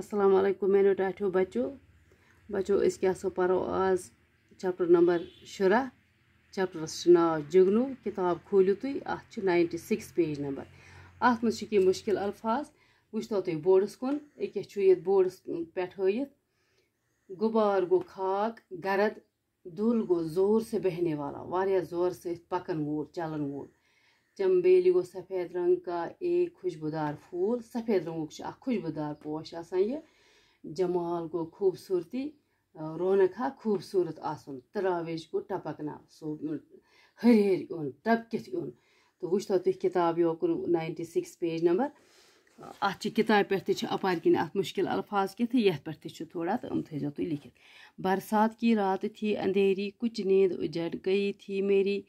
السلام علیکم مینو ٹاٹو بچو بچو اس کیا سو پرو آز چپٹر نمبر پہ چپٹرس ناو جگنو کتاب کھولو تھی اتھ نائنٹی سکس پیج نمبر ات مجھ کی مشکل الفاظ وچتو تھی بوڈس کن ایس چھ بوڈس پٹھ غبار گو خاک گرد دل گو زور سے بہنے والا زور سے پکن وول چلن وول چمبیلی بیل سفید رنگ کا اے خوشبودار پھول سفید رنگ خوشبو دار پوش آ جمال گو خوبصورتی رونقہ خوبصورت آرایش گو ٹپکن سب یونکت ان وی کتاب یوکن ناینٹی سکس پیج نمبر اتر کتاب پہ اپار کن مشکل الفاظ کی تھوڑا ام تیو تھی لکھت برسات کی رات تھی اندھیری کچہ نیند جٹ گئی تھی میری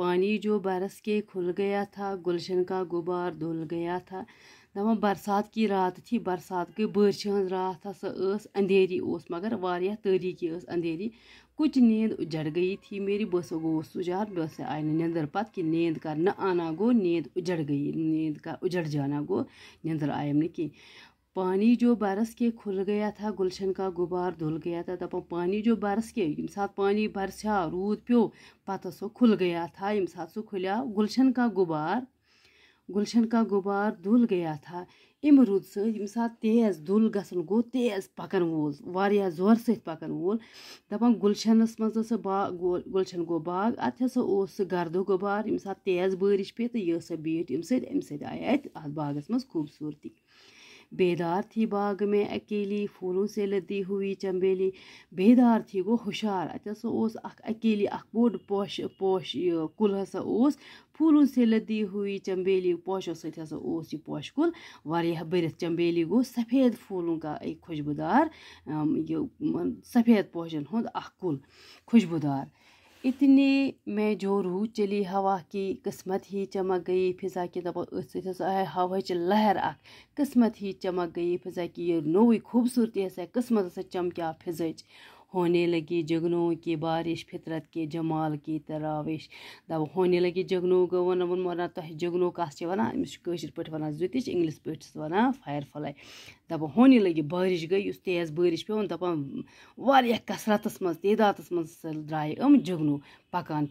پانی جو برس کے کھل گیا تھا گلشن کا غبار دھل گیا تھا دپان برسات کی رات تھی برسات گٔے بٲرشہِ ہٕنٛز راتھ ہسا ٲس اندھیری اوس مگر واریاہ تعریقی ٲس اندھیری کچھ نیند اُجڑ گٔیی تھی میری بہٕ ہسا گوٚوُس سُجار مےٚ ہسا میں نہٕ نیو نندر پہ نیند کر آنا گوٚو نیند اُجڑ گٔیی نیند اُجڑ جانا گوٚو گو نند نہٕ کینٛہہ پانی جو برس کے کھل گیا تھا گلشن کا غبار دھل گیا تھا دپان پانی جو برس کے یم سات پانی برس رود پیو پتہ سو کھل گیا تھا یم سات سو کھلیا گلشن کا غبار گلشن کا غبار دھل گیا تھا ام رود سی یم سات تیز دل گو تیز پکان وول وایا زور سکن وول دلشنس مزہ با گلشن گو باغ اتنا سر گرد غبار یمہ سات تیز برش پہ یہ سا بٹھ امن سی ام سات باغ مز خوبصورتی بیدار تھی باغ میں اکیلی پھولوں سے لدی ہوئی چمبیلی بیدار تھی گو ہوشار اتا اچھا اس بو پوش پوش کل ہسا اس پھول سی ہی چمبیلی پوشو اچھا سۭتۍ ہسا اوس یہِ پوشہٕ کُل واریاہ بٔرِتھ چمبیلی گوٚو سفید پھولن کا خوشبودار یہِ سفید پوشن ہُنٛد اہ کُل خوشبودار اتنی روح چلی ہوا کی قسمت ہی چمک گئی فضا کہ دہ سو ہواچ لہر اخ قسمت ہی چمک گئی فضا کی یہ نوئی خوبصورتی ہسا قسمت ہسا چمکیا فض ہونے لگی جگنوں کی بارش فطرت کے جمال کی تراوش دب ہونے لگی جگنو گو نا تۄہہِ جگنو کَس چھِ چھِ وَنان أمِس کٲشِر کس واسر پہ وا پٲٹھۍ چھِس وَنان وائر فٕلاے دوں ہونی لگی بارش گٔے یُس تیز بٲرِش بارش دَپان واریاہ وسرت منٛز تعدادَس منٛز درٛایہِ یِم جگنو پکان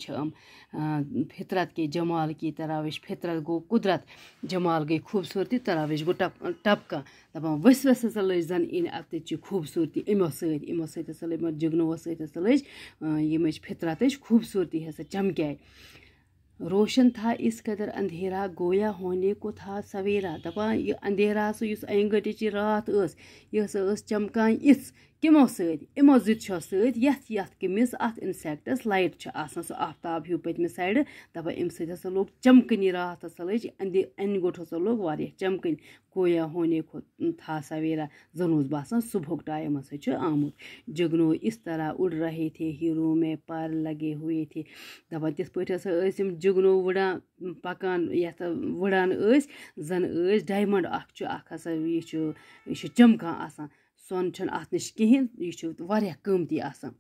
فطرت کے جمال کی تراش فطرت گوٚو قُدرت جمال گٔے خوٗبصوٗرتی تراش گوٚو ٹپ دَپان ؤسۍ ؤسۍ لٔج زَن یِنۍ اَتِچ داپا سوسا لج زن اتی خوبصورتی انو یِمو ہمو سۭتۍ لگ لٔج سا لچ خوٗبصوٗرتی خوبصورتی چمکے روشن تھا اِس قدر اندھیرا گویا ہونے کو تھا سویرا دَپان یہِ اندھیرا سُہ یُس یہِ راتھ سا اینگ رات ثا چمکان سۭتۍ سۭتۍ یِمو زِٹھیو یَتھ یَتھ کٔمِس اَتھ سر یقینٹس چھِ آسان سُہ آفتاب ہیوٗ پٔتمہِ سایڈٕ دَپان اَمہِ سۭتۍ ہوں پہ سائڈ دوگ چمکنی رات ہسا لے ان گوٹ ہوا لوگ چمکن گویا ہونی تھا سویرا زَن اوس باسان صُبحُک ٹایم ہَسا چھُ آمُت جگنو اس طرح اڑ رہے تھے ہیٖرو میں پل لَگے ہوئے تھے دَپان تِتھ پٲٹھۍ ہَسا ٲسۍ یِم جگنو وٕڑان وٕڑان پَکان یَتھ ٲسۍ ٲسۍ زَن اَکھ چھُ اَکھ ہَسا یہِ چھُ یہِ چھُ چَمکان آسان سۄن چھُنہٕ اَتھ نِش کِہیٖنۍ یہِ چھُ واریاہ قۭمتی آسان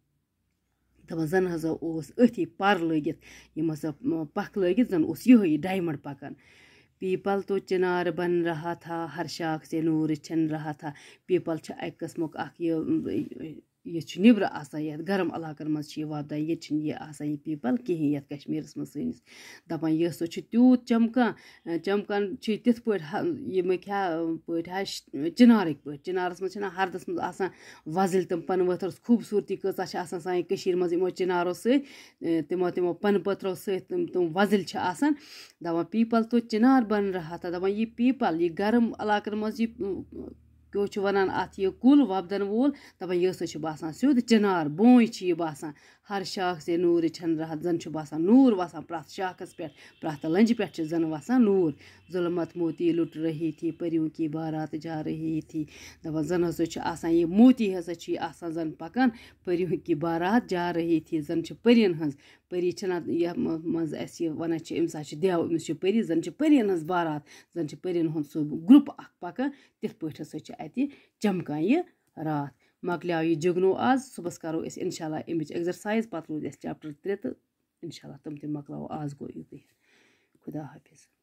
دَپان زَن ہسا اوس أتھی پَر لٲگِتھ یِم دن ہتھی پہ ہا پاگت زن ڈائمنڈ پَکان پیپل تو چِنار بَن رہا تھا ہر شاخ سے نوٗر چھِن رہا تھا راحا چھِ اَکہِ قٕسمُک اَکھ یہِ یہ آسان یَتھ گرم منٛز منٛز چھِ چھِ یہِ یہِ یہِ یہِ وۄپدان ییٚتہِ چھِنہٕ آسان یَتھ کَشمیٖرَس سٲنِس دَپان چھُ تیوٗت چَمکان چَمکان تِتھ پٲٹھۍ علقن مجھ پٲٹھۍ حظ چِنارٕکۍ پٲٹھۍ چِنارَس منٛز چھِنہ مزا منٛز آسان وۄزٕلۍ تِم پَنہٕ پہ خوٗبصوٗرتی کۭژاہ چھِ آسان سانہِ ہردس منٛز یِمو چِنارو سۭتۍ تِمو تِمو پَنہٕ پٔتھرو سۭتۍ تِم تِم وۄزٕلۍ چھِ آسان دَپان پیپل تو چِنار بَن رہا تھا دَپان یہِ پیپل یہِ گرم منٛز یہِ چھُ وَنان اَتھ یہِ کُل وۄپدَن وول دَپان یہِ ہسا چھُ باسان سیوٚد چِنار چھِ یہِ باسان ہر شاخ سے نور راحت چھُ باسان نوٗر وَسان پرٛٮ۪تھ شاخَس پٮ۪ٹھ پرٛٮ۪تھ و پٮ۪ٹھ چھِ زَن وَسان نوٗر ظُلمت موتی لُٹ رہی تھی کی بارات جا رہی تھی دَپان زَن ہسا چھُ آسان یہِ موتی ہسا چھُ یہِ آسان زَن پَکان پری کی بارات جا رہی تھی زَن چھِ چھِ چھِ چھِ پٔرِیَن ہٕنٛز پٔری یَتھ منٛز اَسہِ یہِ وَنان أمِس أمِس دیو پٔری زَن چھِ پٔرِیَن ہٕنٛز بارات زَن چھِ پٔرِیَن ہُنٛد سُہ گرُپ اَکھ پَکان تِتھ پٲٹھۍ ہسا چھِ اتہ چمکان یہ رات مک یہ جگنو آز صحو اِنشاء اللہ امچ ایگزرسائز پہ روس چپٹر ترے ان شاء اللہ تم تب مکلو آج گوتھی خدا حافظ